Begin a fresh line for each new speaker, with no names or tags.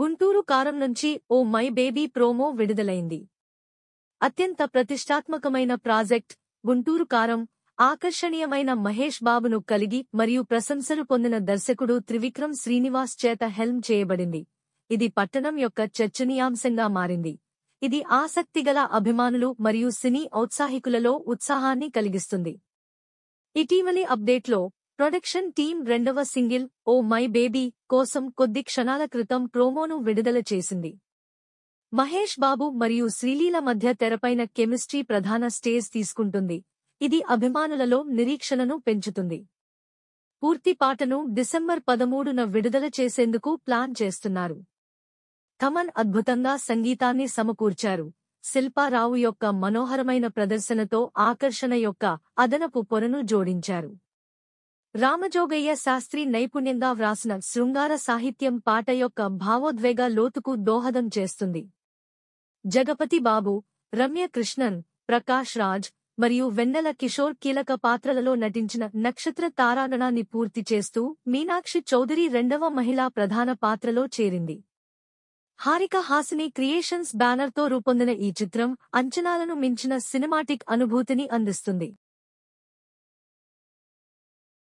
గుంటూరు కారం నుంచి ఓ my baby promo విడుదలైంది అత్యంత ప్రతిష్టాత్మకమైన ప్రాజెక్ట్ గుంటూరు కారం ఆకర్షణీయమైన మహేష్ బాబును కలిగి మరియు ప్రశంసలు పొందిన దర్శకుడు త్రివిక్రమ్ శ్రీనివాస్ చేత హెల్మ్ చేయబడింది ఇది పట్టణం యొక్క చర్చనీయాంశంగా మారింది ఇది ఆసక్తిగల అభిమానులు మరియు సినీ ఔత్సాహికులలో ఉత్సాహాన్ని కలిగిస్తుంది ఇటీవలి అప్డేట్లో ప్రొడక్షన్ టీం రెండవ సింగిల్ ఓ మై బేబీ కోసం కొద్ది క్షణాల క్రితం ప్రోమోను విడుదల చేసింది మహేష్ బాబు మరియు శ్రీలీల మధ్య తెరపైన కెమిస్ట్రీ ప్రధాన స్టేజ్ తీసుకుంటుంది ఇది అభిమానులలో నిరీక్షణను పెంచుతుంది పూర్తి పాటను డిసెంబర్ పదమూడున విడుదల చేసేందుకు ప్లాన్ చేస్తున్నారు థమన్ అద్భుతంగా సంగీతాన్ని సమకూర్చారు శిల్పారావు యొక్క మనోహరమైన ప్రదర్శనతో ఆకర్షణ యొక్క అదనపు పొరను జోడించారు రామజోగయ్య శాస్త్రి నైపుణ్యంగా వ్రాసిన శృంగార సాహిత్యం పాట యొక్క భావోద్వేగ లోతుకు దోహదం చేస్తుంది జగపతి బాబు రమ్యకృష్ణన్ ప్రకాష్ రాజ్ మరియు వెన్నెల కిషోర్ కీలక పాత్రలలో నటించిన నక్షత్ర తారాగణాన్ని పూర్తి చేస్తూ మీనాక్షి చౌదరి రెండవ మహిళా ప్రధాన పాత్రలో చేరింది హారిక హాసిని క్రియేషన్స్ బ్యానర్తో రూపొందిన ఈ చిత్రం అంచనాలను మించిన సినిమాటిక్ అనుభూతిని అందిస్తుంది